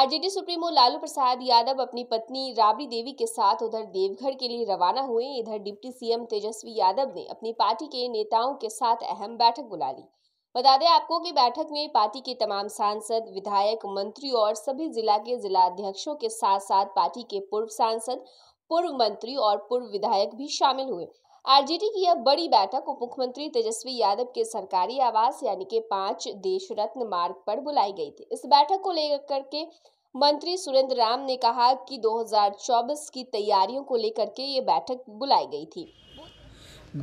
RJD supremo Lalu Prasad Yadav अपनी पत्नी राबड़ी देवी के साथ उधर देवघर के लिए रवाना हुए इधर डिप्टी सीएम तेजस्वी यादव ने अपनी पार्टी के नेताओं के साथ अहम बैठक बुला ली बता दें आपको कि बैठक में पार्टी के तमाम सांसद विधायक मंत्री और सभी जिला के जिला अध्यक्षों के साथ साथ पार्टी के पूर्व सांसद पूर्व मंत्री और पूर्व विधायक भी शामिल हुए आरजेडी की यह बड़ी बैठक उप मुख्यमंत्री तेजस्वी यादव के सरकारी आवास यानी के पांच देश रत्न मार्ग पर बुलाई गई थी इस बैठक को लेकर के मंत्री सुरेंद्र राम ने कहा कि 2024 की तैयारियों को लेकर के ये बैठक बुलाई गई थी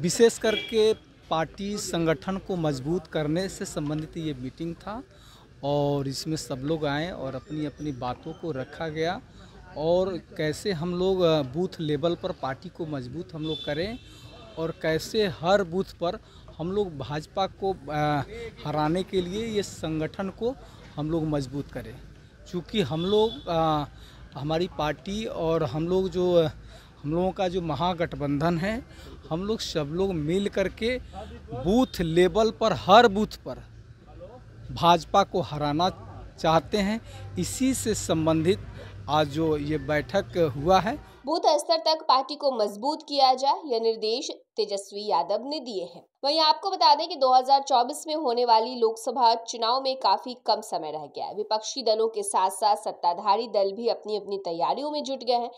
विशेष करके पार्टी संगठन को मजबूत करने से संबंधित ये मीटिंग था और इसमें सब लोग आए और अपनी अपनी बातों को रखा गया और कैसे हम लोग बूथ लेवल पर पार्टी को मजबूत हम लोग करें और कैसे हर बूथ पर हम लोग भाजपा को हराने के लिए ये संगठन को हम लोग मजबूत करें चूँकि हम लोग हमारी पार्टी और हम लोग जो हम लोगों का जो महागठबंधन है हम लोग सब लोग मिल करके बूथ लेवल पर हर बूथ पर भाजपा को हराना चाहते हैं इसी से संबंधित आज जो ये बैठक हुआ है बूथ स्तर तक पार्टी को मजबूत किया जाए यह निर्देश तेजस्वी यादव ने दिए हैं वहीं आपको बता दें कि 2024 में होने वाली लोकसभा चुनाव में काफी कम समय रह गया है विपक्षी दलों के साथ साथ सत्ताधारी दल भी अपनी अपनी तैयारियों में जुट गए हैं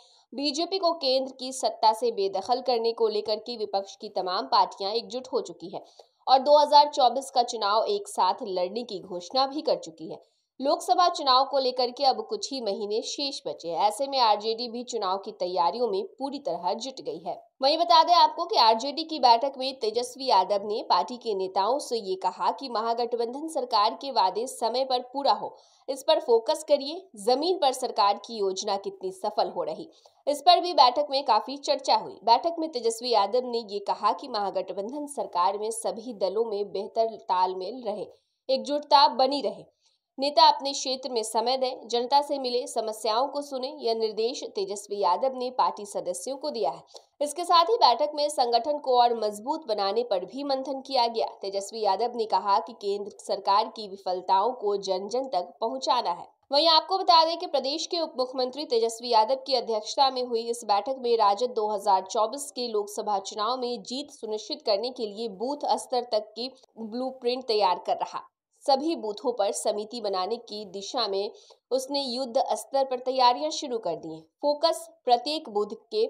बीजेपी को केंद्र की सत्ता से बेदखल करने को लेकर के विपक्ष की तमाम पार्टियां एकजुट हो चुकी है और 2024 का चुनाव एक साथ लड़ने की घोषणा भी कर चुकी है लोकसभा चुनाव को लेकर के अब कुछ ही महीने शेष बचे हैं ऐसे में आरजेडी भी चुनाव की तैयारियों में पूरी तरह जुट गई है वहीं बता दें आपको कि आरजेडी की बैठक में तेजस्वी यादव ने पार्टी के नेताओं से ये कहा कि महागठबंधन सरकार के वादे समय पर पूरा हो इस पर फोकस करिए जमीन पर सरकार की योजना कितनी सफल हो रही इस पर भी बैठक में काफी चर्चा हुई बैठक में तेजस्वी यादव ने ये कहा कि महागठबंधन सरकार में सभी दलों में बेहतर तालमेल रहे एकजुटता बनी रहे नेता अपने क्षेत्र में समय दें जनता से मिले समस्याओं को सुने यह निर्देश तेजस्वी यादव ने पार्टी सदस्यों को दिया है इसके साथ ही बैठक में संगठन को और मजबूत बनाने पर भी मंथन किया गया तेजस्वी यादव ने कहा कि केंद्र सरकार की विफलताओं को जन जन तक पहुंचाना है वहीं आपको बता दें कि प्रदेश के उप मुख्यमंत्री तेजस्वी यादव की अध्यक्षता में हुई इस बैठक में राजद 2024 के लोकसभा चुनाव में जीत सुनिश्चित करने के लिए बूथ स्तर तक की ब्लूप्रिंट तैयार कर रहा सभी बूथों पर समिति बनाने की दिशा में उसने युद्ध स्तर पर तैयारियां शुरू कर दी फोकस प्रत्येक बूथ के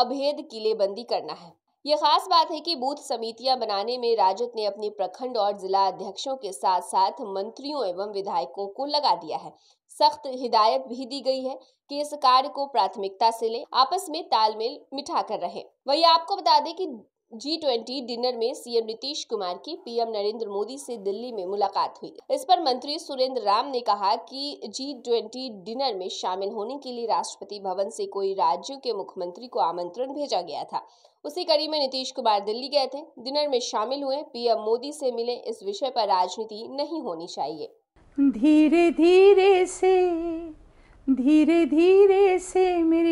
अभेद किलेबंदी करना है यह खास बात है कि बूथ समितियां बनाने में राजद ने अपने प्रखंड और जिला अध्यक्षों के साथ साथ मंत्रियों एवं विधायकों को लगा दिया है सख्त हिदायत भी दी गई है कि इस कार्य को प्राथमिकता से ले आपस में तालमेल मिठा कर रहे वही आपको बता दें कि जी ट्वेंटी डिनर में सीएम नीतीश कुमार की पीएम नरेंद्र मोदी से दिल्ली में मुलाकात हुई इस पर मंत्री सुरेंद्र राम ने कहा कि जी ट्वेंटी डिनर में शामिल होने के लिए राष्ट्रपति भवन से कोई राज्यों के मुख्यमंत्री को आमंत्रण भेजा गया था उसी कड़ी में नीतीश कुमार दिल्ली गए थे डिनर में शामिल हुए पीएम मोदी से मिले इस विषय पर राजनीति नहीं होनी चाहिए धीरे धीरे से धीरे धीरे से मेरे